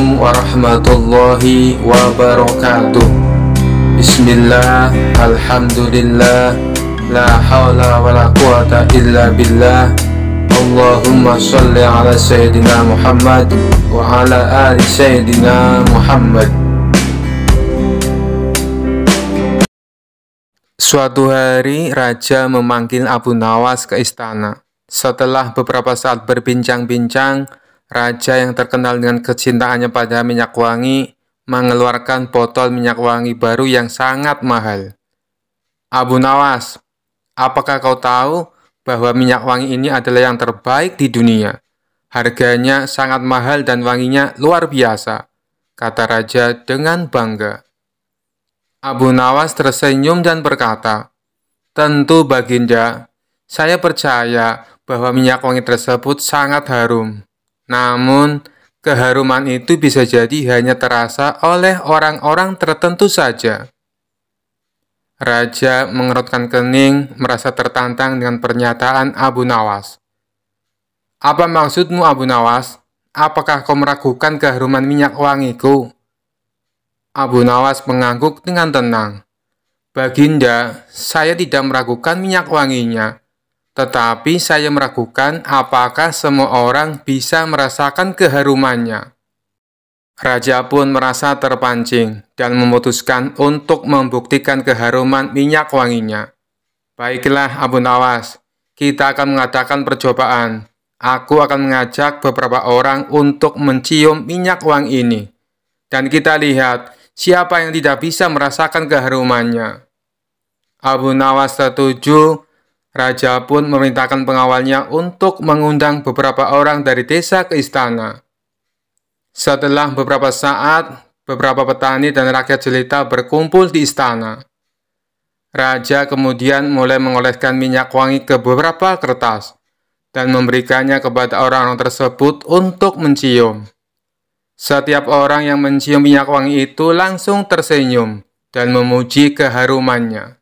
Assalamualaikum warahmatullahi wabarakatuh Bismillah, Alhamdulillah La hawla wa la quwata illa billah Allahumma salli ala Sayyidina Muhammad Wa ala ali Sayyidina Muhammad Suatu hari Raja memanggil Abu Nawas ke istana Setelah beberapa saat berbincang-bincang Raja yang terkenal dengan kecintaannya pada minyak wangi mengeluarkan botol minyak wangi baru yang sangat mahal. Abu Nawas, apakah kau tahu bahwa minyak wangi ini adalah yang terbaik di dunia? Harganya sangat mahal dan wanginya luar biasa, kata raja dengan bangga. Abu Nawas tersenyum dan berkata, "Tentu, Baginda, saya percaya bahwa minyak wangi tersebut sangat harum." Namun, keharuman itu bisa jadi hanya terasa oleh orang-orang tertentu saja. Raja mengerutkan kening, merasa tertantang dengan pernyataan Abu Nawas. Apa maksudmu Abu Nawas? Apakah kau meragukan keharuman minyak wangiku? Abu Nawas mengangguk dengan tenang. Baginda, saya tidak meragukan minyak wanginya. Tetapi saya meragukan apakah semua orang bisa merasakan keharumannya. Raja pun merasa terpancing dan memutuskan untuk membuktikan keharuman minyak wanginya. Baiklah Abu Nawas, kita akan mengadakan percobaan. Aku akan mengajak beberapa orang untuk mencium minyak wangi ini. Dan kita lihat siapa yang tidak bisa merasakan keharumannya. Abu Nawas setuju Raja pun memerintahkan pengawalnya untuk mengundang beberapa orang dari desa ke istana. Setelah beberapa saat, beberapa petani dan rakyat jelita berkumpul di istana. Raja kemudian mulai mengoleskan minyak wangi ke beberapa kertas dan memberikannya kepada orang-orang tersebut untuk mencium. Setiap orang yang mencium minyak wangi itu langsung tersenyum dan memuji keharumannya.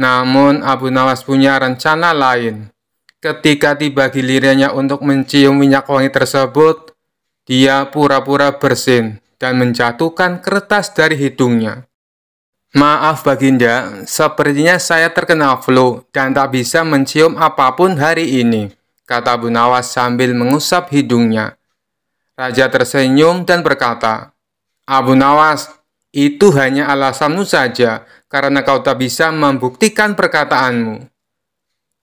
Namun Abu Nawas punya rencana lain. Ketika tiba gilirannya untuk mencium minyak wangi tersebut, dia pura-pura bersin dan menjatuhkan kertas dari hidungnya. Maaf Baginda, sepertinya saya terkena flu dan tak bisa mencium apapun hari ini, kata Abu Nawas sambil mengusap hidungnya. Raja tersenyum dan berkata, Abu Nawas, itu hanya alasanmu saja, karena kau tak bisa membuktikan perkataanmu.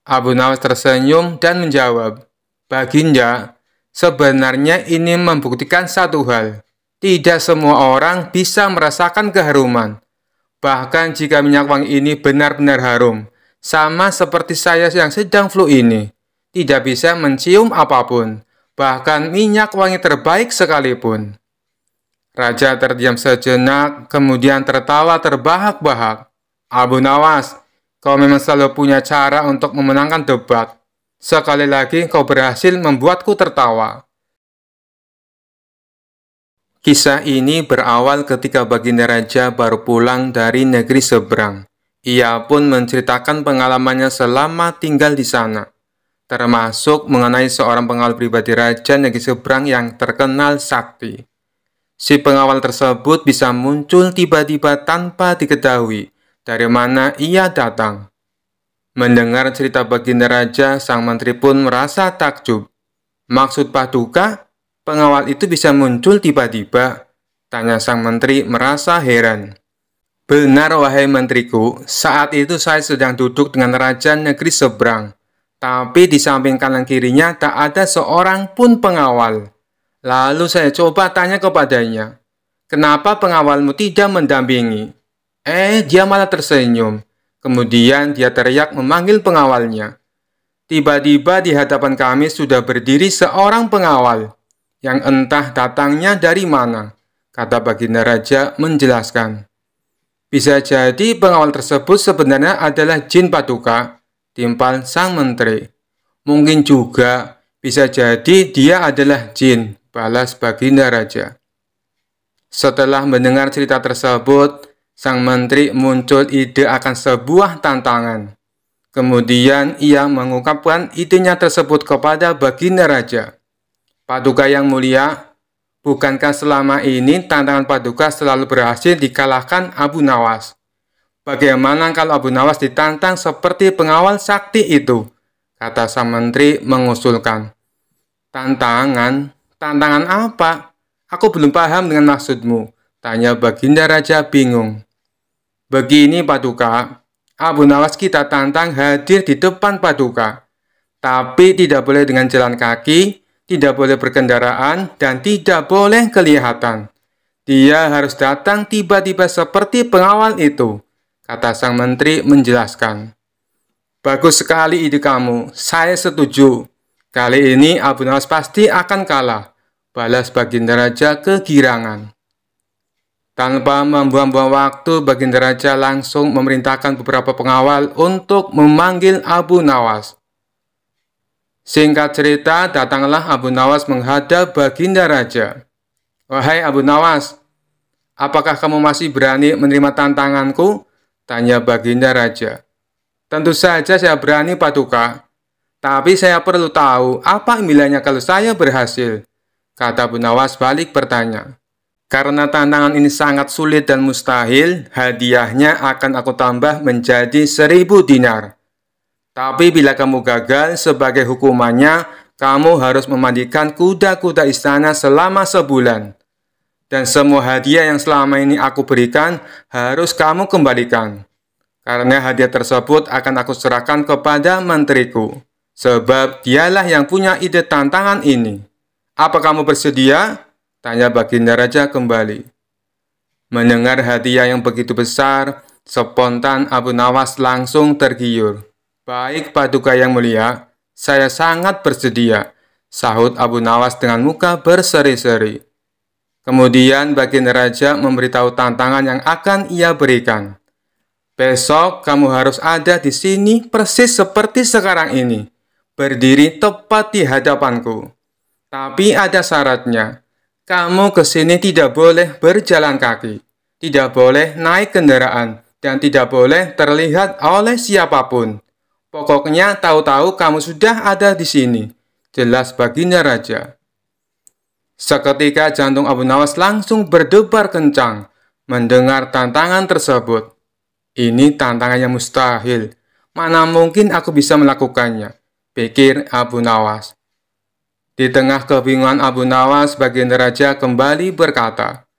Abu Nawas tersenyum dan menjawab, Baginda, sebenarnya ini membuktikan satu hal. Tidak semua orang bisa merasakan keharuman. Bahkan jika minyak wangi ini benar-benar harum, sama seperti saya yang sedang flu ini, tidak bisa mencium apapun, bahkan minyak wangi terbaik sekalipun. Raja terdiam sejenak, kemudian tertawa terbahak-bahak. Abu Nawas, kau memang selalu punya cara untuk memenangkan debat. Sekali lagi kau berhasil membuatku tertawa. Kisah ini berawal ketika Baginda Raja baru pulang dari negeri seberang. Ia pun menceritakan pengalamannya selama tinggal di sana, termasuk mengenai seorang pengawal pribadi Raja Negeri Seberang yang terkenal sakti. Si pengawal tersebut bisa muncul tiba-tiba tanpa diketahui dari mana ia datang. Mendengar cerita Baginda Raja, sang menteri pun merasa takjub. Maksud Paduka, pengawal itu bisa muncul tiba-tiba? Tanya sang menteri merasa heran. Benar wahai menteriku, saat itu saya sedang duduk dengan raja negeri seberang. Tapi di samping kanan kirinya tak ada seorang pun pengawal. Lalu saya coba tanya kepadanya, kenapa pengawalmu tidak mendampingi? Eh, dia malah tersenyum. Kemudian dia teriak memanggil pengawalnya. Tiba-tiba di hadapan kami sudah berdiri seorang pengawal yang entah datangnya dari mana, kata Baginda Raja menjelaskan. Bisa jadi pengawal tersebut sebenarnya adalah jin patuka, timpal sang menteri. Mungkin juga bisa jadi dia adalah jin balas baginda raja. Setelah mendengar cerita tersebut, sang menteri muncul ide akan sebuah tantangan. Kemudian ia mengungkapkan idenya tersebut kepada baginda raja. Paduka yang mulia, bukankah selama ini tantangan paduka selalu berhasil dikalahkan Abu Nawas? Bagaimana kalau Abu Nawas ditantang seperti pengawal sakti itu? Kata sang menteri mengusulkan. Tantangan Tantangan apa? Aku belum paham dengan maksudmu, tanya Baginda Raja bingung. Begini Paduka, Abu Nawas kita tantang hadir di depan Paduka. Tapi tidak boleh dengan jalan kaki, tidak boleh berkendaraan, dan tidak boleh kelihatan. Dia harus datang tiba-tiba seperti pengawal itu, kata sang menteri menjelaskan. Bagus sekali ide kamu, saya setuju, Kali ini Abu Nawas pasti akan kalah, balas Baginda Raja kegirangan. Tanpa membuang-buang waktu, Baginda Raja langsung memerintahkan beberapa pengawal untuk memanggil Abu Nawas. Singkat cerita, datanglah Abu Nawas menghadap Baginda Raja. Wahai Abu Nawas, apakah kamu masih berani menerima tantanganku? Tanya Baginda Raja. Tentu saja saya berani, Paduka, tapi saya perlu tahu apa nilainya kalau saya berhasil, kata Bu balik bertanya. Karena tantangan ini sangat sulit dan mustahil, hadiahnya akan aku tambah menjadi seribu dinar. Tapi bila kamu gagal, sebagai hukumannya, kamu harus memandikan kuda-kuda istana selama sebulan. Dan semua hadiah yang selama ini aku berikan harus kamu kembalikan. Karena hadiah tersebut akan aku serahkan kepada menteriku. Sebab dialah yang punya ide tantangan ini. Apa kamu bersedia? Tanya Baginda Raja kembali. Mendengar hadiah yang begitu besar, spontan Abu Nawas langsung tergiur. Baik Paduka yang mulia, saya sangat bersedia, sahut Abu Nawas dengan muka berseri-seri. Kemudian Baginda Raja memberitahu tantangan yang akan ia berikan. Besok kamu harus ada di sini persis seperti sekarang ini berdiri tepat di hadapanku. Tapi ada syaratnya, kamu ke sini tidak boleh berjalan kaki, tidak boleh naik kendaraan, dan tidak boleh terlihat oleh siapapun. Pokoknya tahu-tahu kamu sudah ada di sini, jelas baginya raja. Seketika jantung Abu Nawas langsung berdebar kencang mendengar tantangan tersebut. Ini tantangan yang mustahil. Mana mungkin aku bisa melakukannya? pikir Abu Nawas. Di tengah kebingungan Abu Nawas, baginda raja kembali berkata,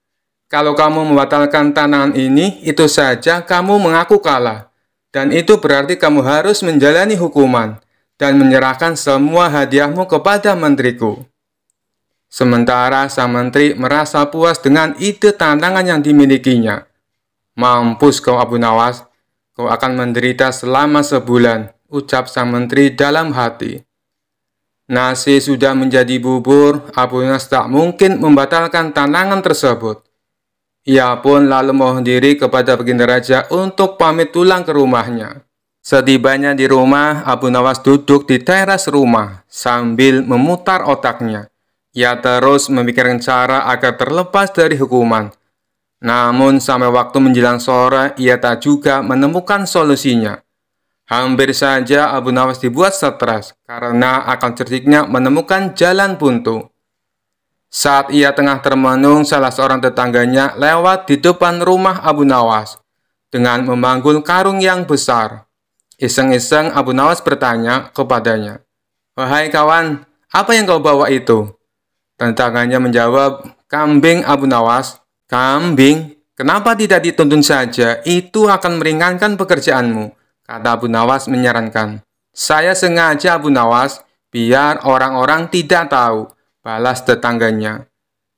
"Kalau kamu membatalkan tanahan ini, itu saja kamu mengaku kalah, dan itu berarti kamu harus menjalani hukuman dan menyerahkan semua hadiahmu kepada menteriku." Sementara sang menteri merasa puas dengan ide tantangan yang dimilikinya. Mampus kau Abu Nawas, kau akan menderita selama sebulan ucap sang menteri dalam hati. Nasi sudah menjadi bubur, Abu Nas tak mungkin membatalkan tantangan tersebut. Ia pun lalu mohon diri kepada Baginda Raja untuk pamit pulang ke rumahnya. Setibanya di rumah, Abu Nawas duduk di teras rumah sambil memutar otaknya. Ia terus memikirkan cara agar terlepas dari hukuman. Namun sampai waktu menjelang sore, ia tak juga menemukan solusinya. Hampir saja Abu Nawas dibuat stres karena akan cerdiknya menemukan jalan buntu. Saat ia tengah termenung, salah seorang tetangganya lewat di depan rumah Abu Nawas dengan memanggul karung yang besar. Iseng-iseng Abu Nawas bertanya kepadanya, Wahai kawan, apa yang kau bawa itu? Tetangganya menjawab, Kambing Abu Nawas, kambing, kenapa tidak dituntun saja? Itu akan meringankan pekerjaanmu. Kata Abu Nawas menyarankan, saya sengaja Abu Nawas biar orang-orang tidak tahu, balas tetangganya.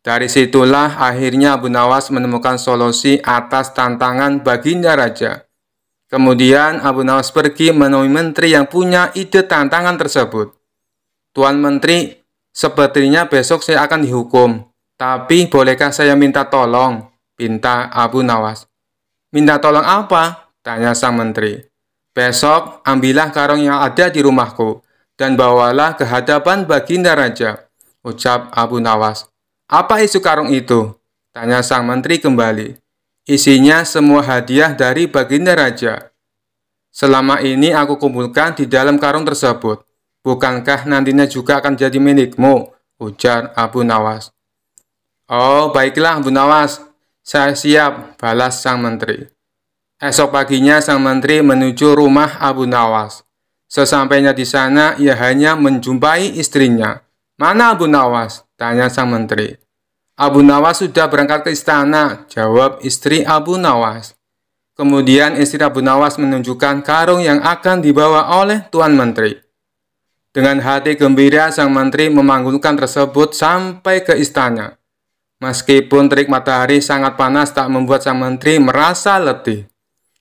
Dari situlah akhirnya Abu Nawas menemukan solusi atas tantangan baginda raja. Kemudian Abu Nawas pergi menemui menteri yang punya ide tantangan tersebut. Tuan menteri, sepertinya besok saya akan dihukum. Tapi bolehkah saya minta tolong? Pinta Abu Nawas. Minta tolong apa? Tanya sang menteri. Besok ambillah karung yang ada di rumahku dan bawalah ke hadapan baginda raja, ucap Abu Nawas. Apa isu karung itu? Tanya sang menteri kembali. Isinya semua hadiah dari baginda raja. Selama ini aku kumpulkan di dalam karung tersebut. Bukankah nantinya juga akan jadi milikmu? Ujar Abu Nawas. Oh, baiklah Abu Nawas. Saya siap, balas sang menteri. Esok paginya sang menteri menuju rumah Abu Nawas. Sesampainya di sana, ia hanya menjumpai istrinya. Mana Abu Nawas? Tanya sang menteri. Abu Nawas sudah berangkat ke istana, jawab istri Abu Nawas. Kemudian istri Abu Nawas menunjukkan karung yang akan dibawa oleh Tuan Menteri. Dengan hati gembira, sang menteri memanggulkan tersebut sampai ke istana. Meskipun terik matahari sangat panas tak membuat sang menteri merasa letih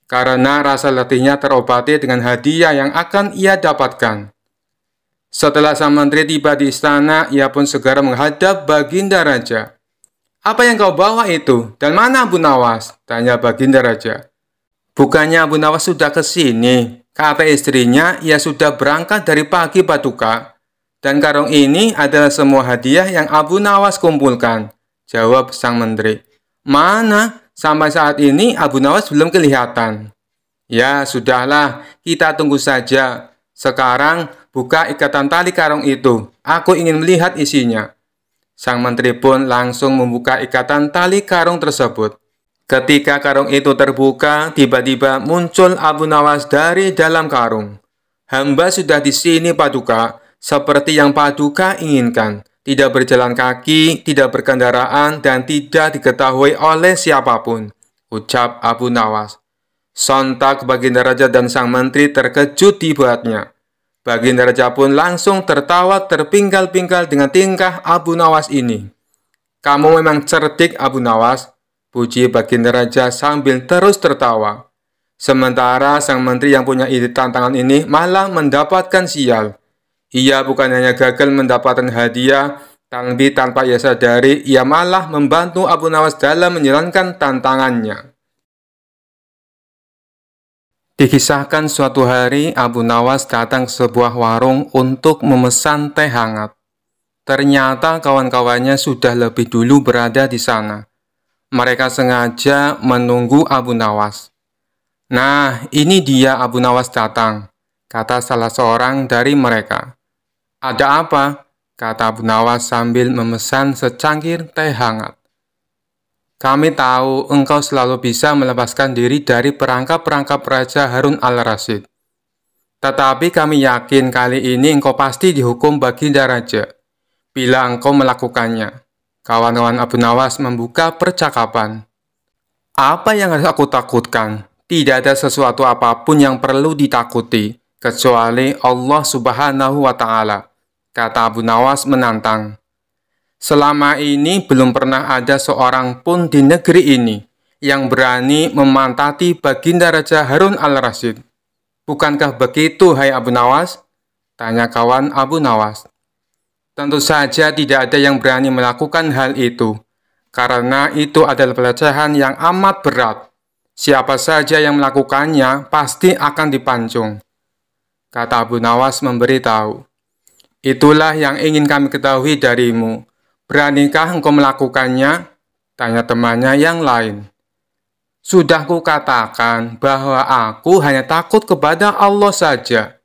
karena rasa letihnya terobati dengan hadiah yang akan ia dapatkan. Setelah sang menteri tiba di istana, ia pun segera menghadap Baginda Raja. Apa yang kau bawa itu? Dan mana Abu Nawas? Tanya Baginda Raja. Bukannya Abu Nawas sudah ke sini, kata istrinya ia sudah berangkat dari pagi Paduka. Dan karung ini adalah semua hadiah yang Abu Nawas kumpulkan, jawab sang menteri. Mana? Sampai saat ini Abu Nawas belum kelihatan. Ya, sudahlah, kita tunggu saja. Sekarang buka ikatan tali karung itu. Aku ingin melihat isinya. Sang menteri pun langsung membuka ikatan tali karung tersebut. Ketika karung itu terbuka, tiba-tiba muncul Abu Nawas dari dalam karung. Hamba sudah di sini, Paduka, seperti yang Paduka inginkan tidak berjalan kaki, tidak berkendaraan, dan tidak diketahui oleh siapapun, ucap Abu Nawas. Sontak Baginda Raja dan Sang Menteri terkejut dibuatnya. Baginda Raja pun langsung tertawa terpinggal-pinggal dengan tingkah Abu Nawas ini. Kamu memang cerdik Abu Nawas, puji Baginda Raja sambil terus tertawa. Sementara sang menteri yang punya ide tantangan ini malah mendapatkan sial. Ia bukan hanya gagal mendapatkan hadiah, tapi tanpa ia sadari, ia malah membantu Abu Nawas dalam menjalankan tantangannya. Dikisahkan suatu hari Abu Nawas datang ke sebuah warung untuk memesan teh hangat. Ternyata kawan-kawannya sudah lebih dulu berada di sana. Mereka sengaja menunggu Abu Nawas. Nah, ini dia Abu Nawas datang, kata salah seorang dari mereka. Ada apa? kata Bu Nawas sambil memesan secangkir teh hangat. Kami tahu engkau selalu bisa melepaskan diri dari perangkap-perangkap Raja Harun al Rasid. Tetapi kami yakin kali ini engkau pasti dihukum baginda Raja. Bila engkau melakukannya, kawan-kawan Abu Nawas membuka percakapan. Apa yang harus aku takutkan? Tidak ada sesuatu apapun yang perlu ditakuti, kecuali Allah Subhanahu wa Ta'ala kata Abu Nawas menantang. Selama ini belum pernah ada seorang pun di negeri ini yang berani memantati baginda Raja Harun al-Rasyid. Bukankah begitu, hai Abu Nawas? Tanya kawan Abu Nawas. Tentu saja tidak ada yang berani melakukan hal itu, karena itu adalah pelecehan yang amat berat. Siapa saja yang melakukannya pasti akan dipancung. Kata Abu Nawas memberitahu. Itulah yang ingin kami ketahui darimu. Beranikah engkau melakukannya? Tanya temannya yang lain. Sudah kukatakan bahwa aku hanya takut kepada Allah saja.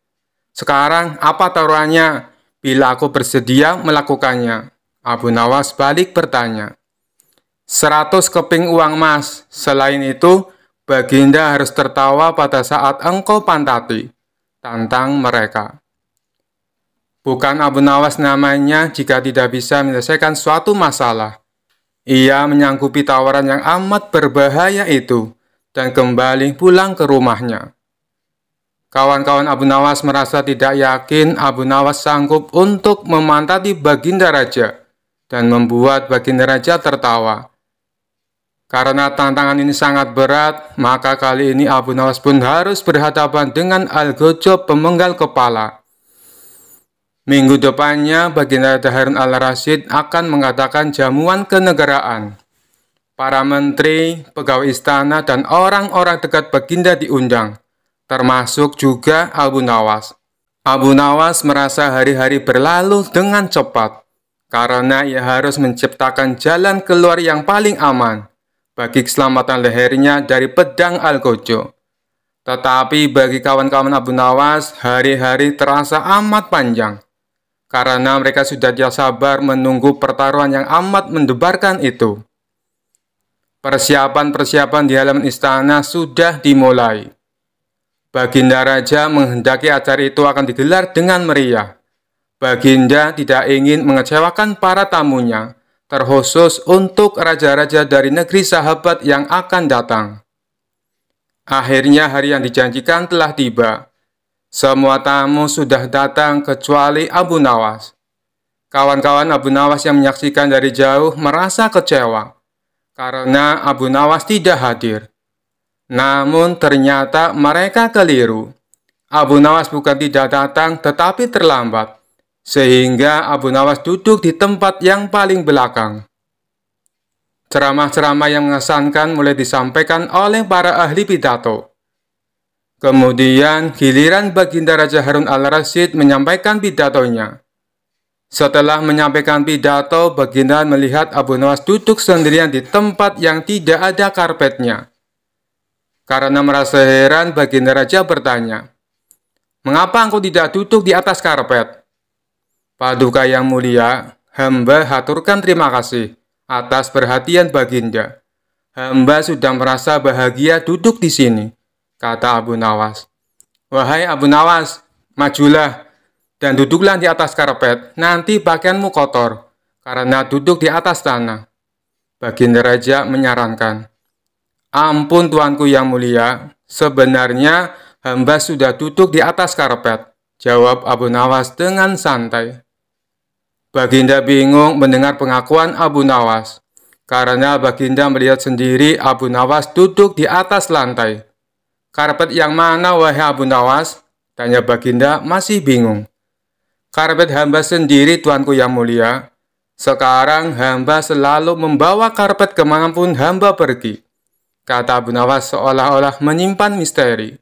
Sekarang apa taruhannya bila aku bersedia melakukannya? Abu Nawas balik bertanya. Seratus keping uang emas. Selain itu, Baginda harus tertawa pada saat engkau pantati. Tantang mereka. Bukan Abu Nawas namanya jika tidak bisa menyelesaikan suatu masalah. Ia menyanggupi tawaran yang amat berbahaya itu dan kembali pulang ke rumahnya. Kawan-kawan Abu Nawas merasa tidak yakin Abu Nawas sanggup untuk memantati Baginda Raja dan membuat Baginda Raja tertawa. Karena tantangan ini sangat berat, maka kali ini Abu Nawas pun harus berhadapan dengan Al-Gojob pemenggal kepala. Minggu depannya Baginda Harun al-Rashid akan mengadakan jamuan kenegaraan. Para menteri, pegawai istana, dan orang-orang dekat Baginda diundang, termasuk juga Abu Nawas. Abu Nawas merasa hari-hari berlalu dengan cepat karena ia harus menciptakan jalan keluar yang paling aman bagi keselamatan lehernya dari pedang Al-Gojo. Tetapi bagi kawan-kawan Abu Nawas, hari-hari terasa amat panjang karena mereka sudah tidak sabar menunggu pertaruhan yang amat mendebarkan itu. Persiapan-persiapan di halaman istana sudah dimulai. Baginda Raja menghendaki acara itu akan digelar dengan meriah. Baginda tidak ingin mengecewakan para tamunya, terkhusus untuk raja-raja dari negeri sahabat yang akan datang. Akhirnya hari yang dijanjikan telah tiba. Semua tamu sudah datang kecuali Abu Nawas. Kawan-kawan Abu Nawas yang menyaksikan dari jauh merasa kecewa karena Abu Nawas tidak hadir. Namun ternyata mereka keliru. Abu Nawas bukan tidak datang tetapi terlambat, sehingga Abu Nawas duduk di tempat yang paling belakang. Ceramah-ceramah yang mengesankan mulai disampaikan oleh para ahli pidato. Kemudian giliran Baginda Raja Harun al-Rasyid menyampaikan pidatonya. Setelah menyampaikan pidato, Baginda melihat Abu Nawas duduk sendirian di tempat yang tidak ada karpetnya. Karena merasa heran, Baginda Raja bertanya, Mengapa engkau tidak duduk di atas karpet? Paduka yang mulia, hamba haturkan terima kasih atas perhatian Baginda. Hamba sudah merasa bahagia duduk di sini kata Abu Nawas. Wahai Abu Nawas, majulah dan duduklah di atas karpet, nanti pakaianmu kotor, karena duduk di atas tanah. Baginda Raja menyarankan, Ampun Tuanku yang mulia, sebenarnya hamba sudah duduk di atas karpet, jawab Abu Nawas dengan santai. Baginda bingung mendengar pengakuan Abu Nawas, karena Baginda melihat sendiri Abu Nawas duduk di atas lantai. Karpet yang mana wahai Abu Nawas? Tanya Baginda masih bingung. Karpet hamba sendiri tuanku yang mulia. Sekarang hamba selalu membawa karpet kemanapun hamba pergi. Kata Abu Nawas seolah-olah menyimpan misteri.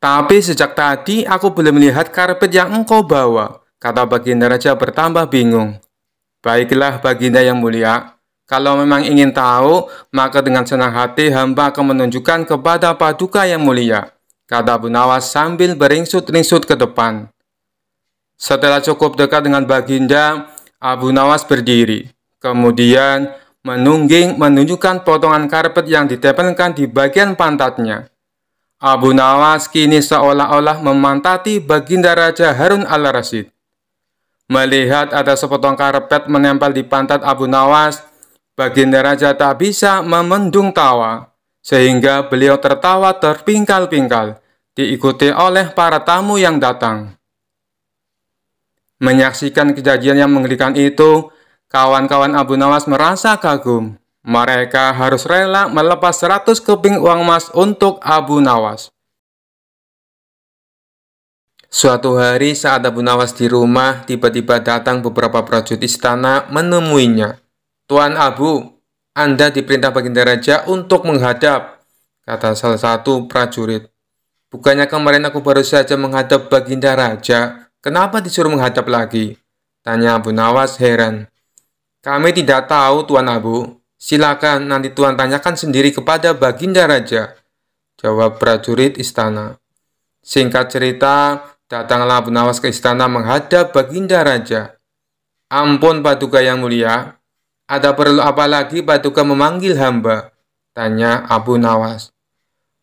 Tapi sejak tadi aku belum melihat karpet yang engkau bawa. Kata Baginda Raja bertambah bingung. Baiklah Baginda yang mulia, kalau memang ingin tahu, maka dengan senang hati hamba akan menunjukkan kepada paduka yang mulia, kata Abu Nawas sambil beringsut-ringsut ke depan. Setelah cukup dekat dengan Baginda, Abu Nawas berdiri. Kemudian menungging menunjukkan potongan karpet yang ditempelkan di bagian pantatnya. Abu Nawas kini seolah-olah memantati Baginda Raja Harun al rasid Melihat ada sepotong karpet menempel di pantat Abu Nawas, Baginda Raja tak bisa memendung tawa, sehingga beliau tertawa terpingkal-pingkal, diikuti oleh para tamu yang datang. Menyaksikan kejadian yang mengerikan itu, kawan-kawan Abu Nawas merasa kagum. Mereka harus rela melepas 100 keping uang emas untuk Abu Nawas. Suatu hari saat Abu Nawas di rumah, tiba-tiba datang beberapa prajurit istana menemuinya. Tuan Abu, Anda diperintah Baginda Raja untuk menghadap, kata salah satu prajurit. Bukannya kemarin aku baru saja menghadap Baginda Raja, kenapa disuruh menghadap lagi? Tanya Abu Nawas heran. Kami tidak tahu, Tuan Abu. Silakan nanti Tuan tanyakan sendiri kepada Baginda Raja. Jawab prajurit istana. Singkat cerita, datanglah Abu Nawas ke istana menghadap Baginda Raja. Ampun Paduka Yang Mulia, ada perlu apa lagi Paduka memanggil hamba? Tanya Abu Nawas.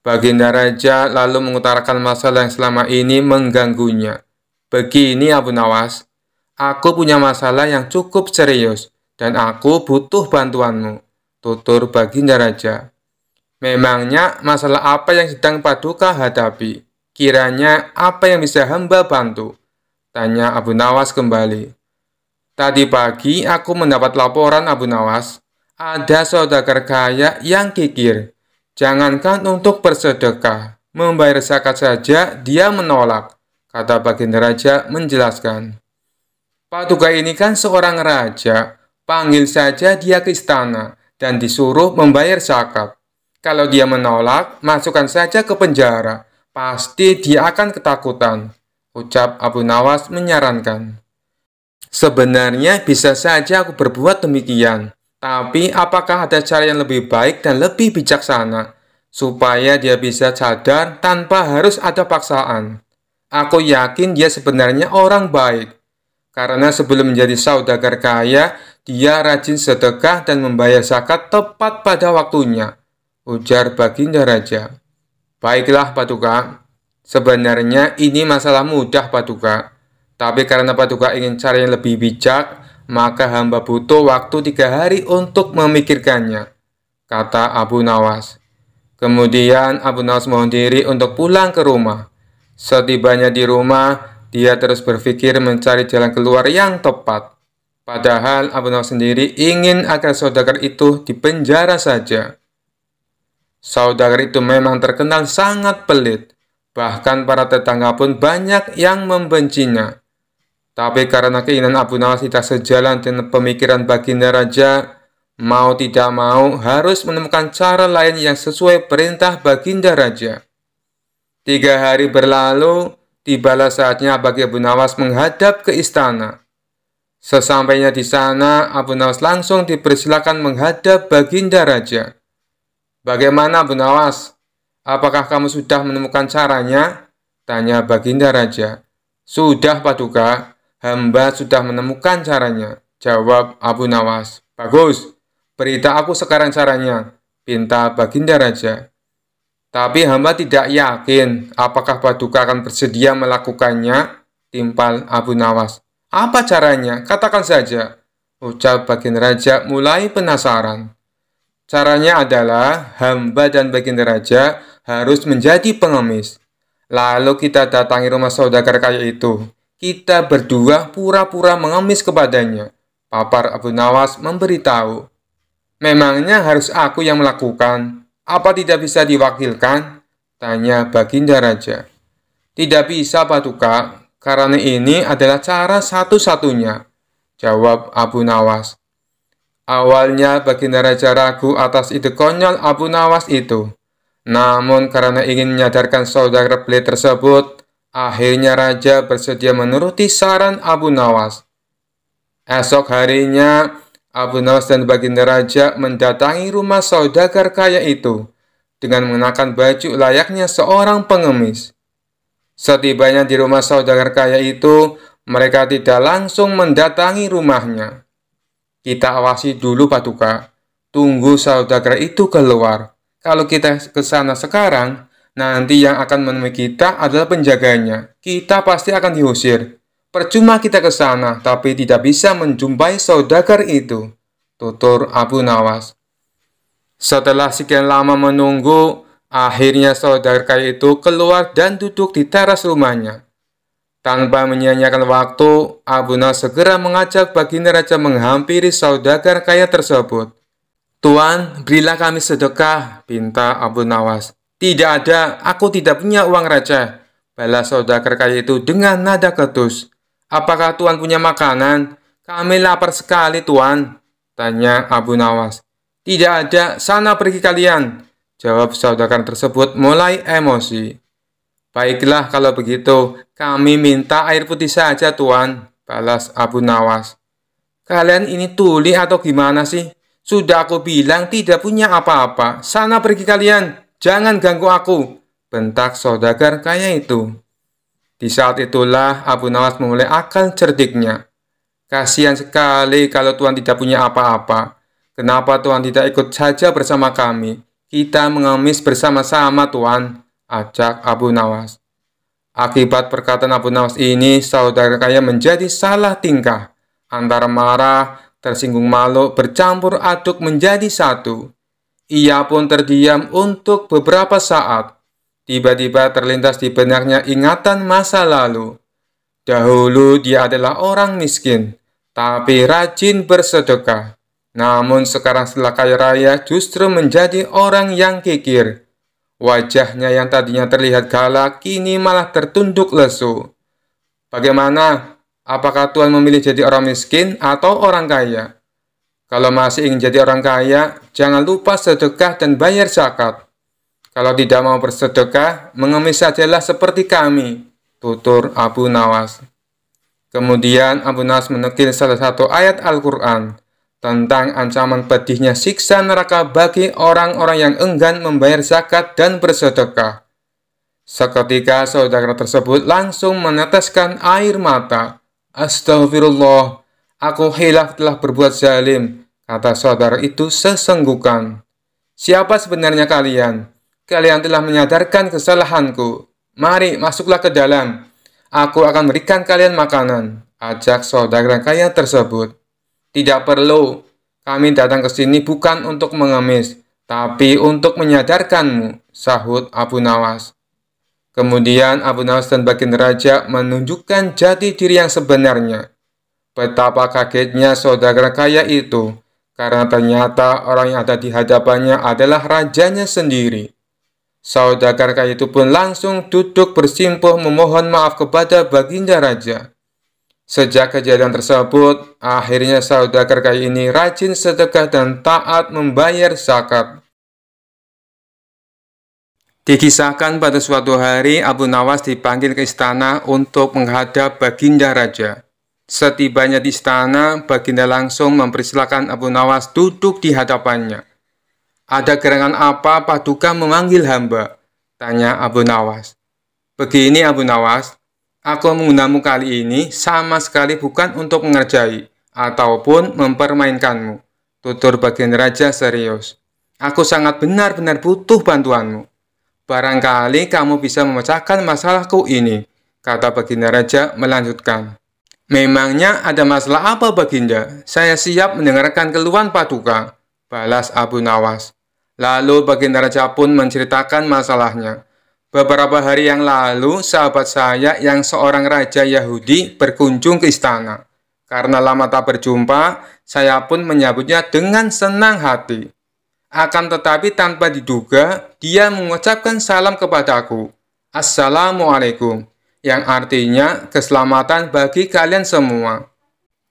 Baginda Raja lalu mengutarakan masalah yang selama ini mengganggunya. Begini Abu Nawas, aku punya masalah yang cukup serius dan aku butuh bantuanmu. Tutur Baginda Raja. Memangnya masalah apa yang sedang Paduka hadapi? Kiranya apa yang bisa hamba bantu? Tanya Abu Nawas kembali. Tadi pagi aku mendapat laporan Abu Nawas, ada saudagar kaya yang kikir. Jangankan untuk bersedekah, membayar zakat saja dia menolak, kata Baginda Raja menjelaskan. Paduka ini kan seorang raja, panggil saja dia ke istana dan disuruh membayar zakat. Kalau dia menolak, masukkan saja ke penjara, pasti dia akan ketakutan, ucap Abu Nawas menyarankan. Sebenarnya bisa saja aku berbuat demikian, tapi apakah ada cara yang lebih baik dan lebih bijaksana supaya dia bisa sadar tanpa harus ada paksaan? Aku yakin dia sebenarnya orang baik. Karena sebelum menjadi saudagar kaya, dia rajin sedekah dan membayar zakat tepat pada waktunya. Ujar Baginda Raja. Baiklah, Paduka. Sebenarnya ini masalah mudah, Paduka. Tapi karena Pak Paduka ingin cara yang lebih bijak, maka hamba butuh waktu tiga hari untuk memikirkannya, kata Abu Nawas. Kemudian Abu Nawas mohon diri untuk pulang ke rumah. Setibanya di rumah, dia terus berpikir mencari jalan keluar yang tepat. Padahal Abu Nawas sendiri ingin agar saudagar itu dipenjara saja. Saudagar itu memang terkenal sangat pelit. Bahkan para tetangga pun banyak yang membencinya. Tapi karena keinginan Abu Nawas tidak sejalan dengan pemikiran baginda raja, mau tidak mau harus menemukan cara lain yang sesuai perintah baginda raja. Tiga hari berlalu, tibalah saatnya bagi Abu Nawas menghadap ke istana. Sesampainya di sana, Abu Nawas langsung dipersilakan menghadap baginda raja. Bagaimana Abu Nawas? Apakah kamu sudah menemukan caranya? Tanya baginda raja. Sudah paduka, Hamba sudah menemukan caranya. Jawab Abu Nawas. Bagus, berita aku sekarang caranya. Pinta Baginda Raja. Tapi hamba tidak yakin apakah Paduka akan bersedia melakukannya, timpal Abu Nawas. Apa caranya? Katakan saja. Ucap Baginda Raja mulai penasaran. Caranya adalah hamba dan Baginda Raja harus menjadi pengemis. Lalu kita datangi rumah saudagar kaya itu kita berdua pura-pura mengemis kepadanya. Papar Abu Nawas memberitahu. Memangnya harus aku yang melakukan? Apa tidak bisa diwakilkan? Tanya Baginda Raja. Tidak bisa, Paduka, karena ini adalah cara satu-satunya. Jawab Abu Nawas. Awalnya Baginda Raja ragu atas ide konyol Abu Nawas itu. Namun karena ingin menyadarkan saudara beli tersebut, Akhirnya raja bersedia menuruti saran Abu Nawas. Esok harinya, Abu Nawas dan baginda raja mendatangi rumah saudagar kaya itu dengan mengenakan baju layaknya seorang pengemis. Setibanya di rumah saudagar kaya itu, mereka tidak langsung mendatangi rumahnya. Kita awasi dulu Paduka. Tunggu saudagar itu keluar. Kalau kita ke sana sekarang, Nanti yang akan menemui kita adalah penjaganya. Kita pasti akan diusir. Percuma kita ke sana, tapi tidak bisa menjumpai saudagar itu. Tutur Abu Nawas. Setelah sekian lama menunggu, akhirnya saudagar kaya itu keluar dan duduk di teras rumahnya. Tanpa menyanyikan waktu, Abu Nawas segera mengajak baginda raja menghampiri saudagar kaya tersebut. Tuan, berilah kami sedekah, pinta Abu Nawas. Tidak ada, aku tidak punya uang raja. Balas saudagar kaya itu dengan nada ketus. Apakah tuan punya makanan? Kami lapar sekali, tuan," Tanya Abu Nawas. Tidak ada, sana pergi kalian. Jawab saudagar tersebut mulai emosi. Baiklah kalau begitu, kami minta air putih saja, tuan," Balas Abu Nawas. Kalian ini tuli atau gimana sih? Sudah aku bilang tidak punya apa-apa. Sana pergi kalian, Jangan ganggu aku, bentak saudagar kaya itu. Di saat itulah Abu Nawas memulai akal cerdiknya. Kasihan sekali kalau Tuhan tidak punya apa-apa. Kenapa Tuhan tidak ikut saja bersama kami? Kita mengemis bersama-sama Tuhan, ajak Abu Nawas. Akibat perkataan Abu Nawas ini, saudara kaya menjadi salah tingkah. Antara marah, tersinggung malu, bercampur aduk menjadi satu. Ia pun terdiam untuk beberapa saat. Tiba-tiba terlintas di benaknya ingatan masa lalu. Dahulu dia adalah orang miskin, tapi rajin bersedekah. Namun sekarang setelah kaya raya justru menjadi orang yang kikir. Wajahnya yang tadinya terlihat galak kini malah tertunduk lesu. Bagaimana? Apakah Tuhan memilih jadi orang miskin atau orang kaya? Kalau masih ingin jadi orang kaya, jangan lupa sedekah dan bayar zakat. Kalau tidak mau bersedekah, mengemis sajalah seperti kami, tutur Abu Nawas. Kemudian Abu Nawas menekil salah satu ayat Al-Quran tentang ancaman pedihnya siksa neraka bagi orang-orang yang enggan membayar zakat dan bersedekah. Seketika saudara tersebut langsung meneteskan air mata. Astaghfirullah. Aku hilaf telah berbuat zalim, kata saudara itu sesenggukan. Siapa sebenarnya kalian? Kalian telah menyadarkan kesalahanku. Mari, masuklah ke dalam. Aku akan berikan kalian makanan. Ajak saudara kaya tersebut. Tidak perlu. Kami datang ke sini bukan untuk mengemis, tapi untuk menyadarkanmu, sahut Abu Nawas. Kemudian Abu Nawas dan Baginda Raja menunjukkan jati diri yang sebenarnya, Betapa kagetnya saudagar kaya itu, karena ternyata orang yang ada di hadapannya adalah rajanya sendiri. Saudagar kaya itu pun langsung duduk bersimpuh memohon maaf kepada baginda raja. Sejak kejadian tersebut, akhirnya saudagar kaya ini rajin sedekah dan taat membayar zakat. Dikisahkan pada suatu hari Abu Nawas dipanggil ke istana untuk menghadap baginda raja. Setibanya di istana, Baginda langsung mempersilahkan Abu Nawas duduk di hadapannya. Ada gerangan apa Paduka memanggil hamba? Tanya Abu Nawas. Begini Abu Nawas, aku menggunamu kali ini sama sekali bukan untuk mengerjai ataupun mempermainkanmu. Tutur Baginda Raja serius. Aku sangat benar-benar butuh bantuanmu. Barangkali kamu bisa memecahkan masalahku ini, kata Baginda Raja melanjutkan. Memangnya ada masalah apa Baginda? Saya siap mendengarkan keluhan Paduka, balas Abu Nawas. Lalu Baginda Raja pun menceritakan masalahnya. Beberapa hari yang lalu, sahabat saya yang seorang raja Yahudi berkunjung ke istana. Karena lama tak berjumpa, saya pun menyambutnya dengan senang hati. Akan tetapi tanpa diduga, dia mengucapkan salam kepadaku. Assalamualaikum yang artinya keselamatan bagi kalian semua.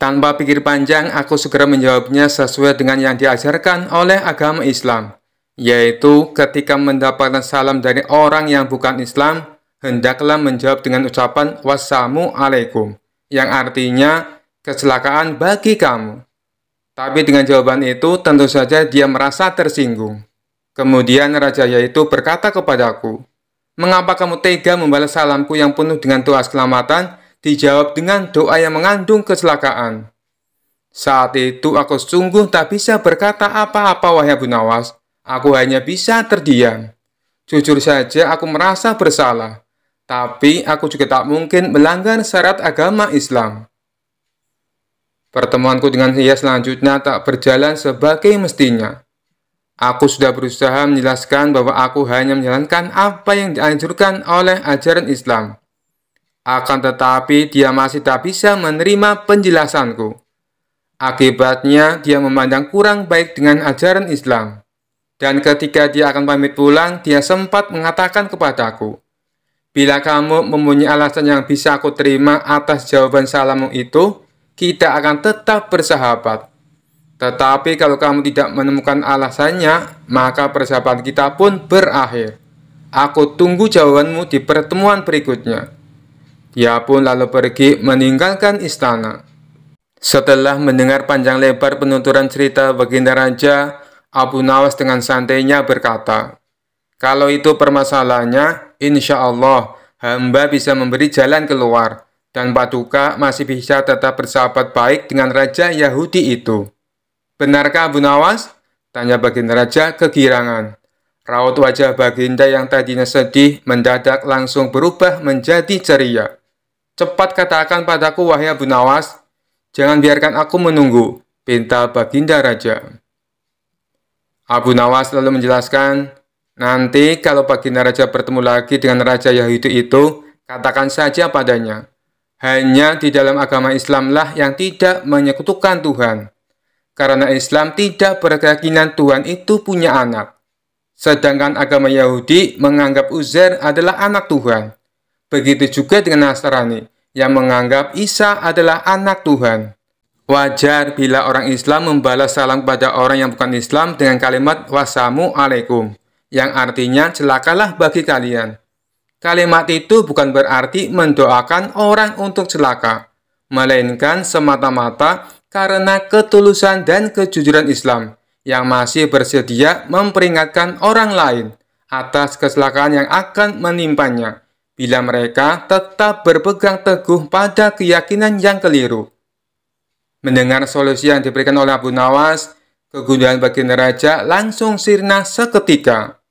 Tanpa pikir panjang, aku segera menjawabnya sesuai dengan yang diajarkan oleh agama Islam, yaitu ketika mendapatkan salam dari orang yang bukan Islam, hendaklah menjawab dengan ucapan wassalamu alaikum, yang artinya kecelakaan bagi kamu. Tapi dengan jawaban itu, tentu saja dia merasa tersinggung. Kemudian raja yaitu berkata kepadaku, Mengapa kamu tega membalas salamku yang penuh dengan doa keselamatan? Dijawab dengan doa yang mengandung kecelakaan. Saat itu aku sungguh tak bisa berkata apa-apa wahai Abu Nawas. Aku hanya bisa terdiam. Jujur saja aku merasa bersalah. Tapi aku juga tak mungkin melanggar syarat agama Islam. Pertemuanku dengan ia selanjutnya tak berjalan sebagai mestinya. Aku sudah berusaha menjelaskan bahwa aku hanya menjalankan apa yang dianjurkan oleh ajaran Islam. Akan tetapi, dia masih tak bisa menerima penjelasanku. Akibatnya, dia memandang kurang baik dengan ajaran Islam. Dan ketika dia akan pamit pulang, dia sempat mengatakan kepadaku, Bila kamu mempunyai alasan yang bisa aku terima atas jawaban salammu itu, kita akan tetap bersahabat. Tetapi kalau kamu tidak menemukan alasannya, maka persahabatan kita pun berakhir. Aku tunggu jawabanmu di pertemuan berikutnya. Dia pun lalu pergi meninggalkan istana. Setelah mendengar panjang lebar penuturan cerita Baginda Raja, Abu Nawas dengan santainya berkata, Kalau itu permasalahannya, insya Allah hamba bisa memberi jalan keluar, dan Paduka masih bisa tetap bersahabat baik dengan Raja Yahudi itu. Benarkah Abu Nawas? Tanya Baginda Raja kegirangan. Raut wajah Baginda yang tadinya sedih mendadak langsung berubah menjadi ceria. Cepat katakan padaku wahai Abu Nawas, jangan biarkan aku menunggu, pinta Baginda Raja. Abu Nawas lalu menjelaskan, nanti kalau Baginda Raja bertemu lagi dengan Raja Yahudi itu, katakan saja padanya, hanya di dalam agama Islamlah yang tidak menyekutukan Tuhan karena Islam tidak berkeyakinan Tuhan itu punya anak. Sedangkan agama Yahudi menganggap Uzair adalah anak Tuhan. Begitu juga dengan Nasrani yang menganggap Isa adalah anak Tuhan. Wajar bila orang Islam membalas salam kepada orang yang bukan Islam dengan kalimat wasamu alaikum, yang artinya celakalah bagi kalian. Kalimat itu bukan berarti mendoakan orang untuk celaka, melainkan semata-mata karena ketulusan dan kejujuran Islam yang masih bersedia memperingatkan orang lain atas kecelakaan yang akan menimpanya bila mereka tetap berpegang teguh pada keyakinan yang keliru. Mendengar solusi yang diberikan oleh Abu Nawas, kegundahan baginda raja langsung sirna seketika.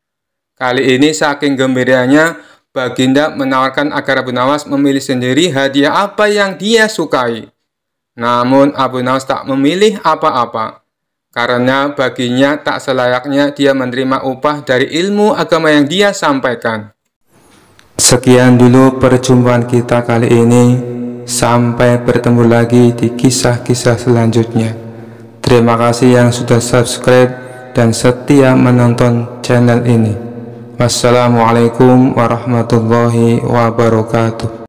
Kali ini saking gembiranya, baginda menawarkan agar Abu Nawas memilih sendiri hadiah apa yang dia sukai. Namun Abu Nawas tak memilih apa-apa, karena baginya tak selayaknya dia menerima upah dari ilmu agama yang dia sampaikan. Sekian dulu perjumpaan kita kali ini. Sampai bertemu lagi di kisah-kisah selanjutnya. Terima kasih yang sudah subscribe dan setia menonton channel ini. Wassalamualaikum warahmatullahi wabarakatuh.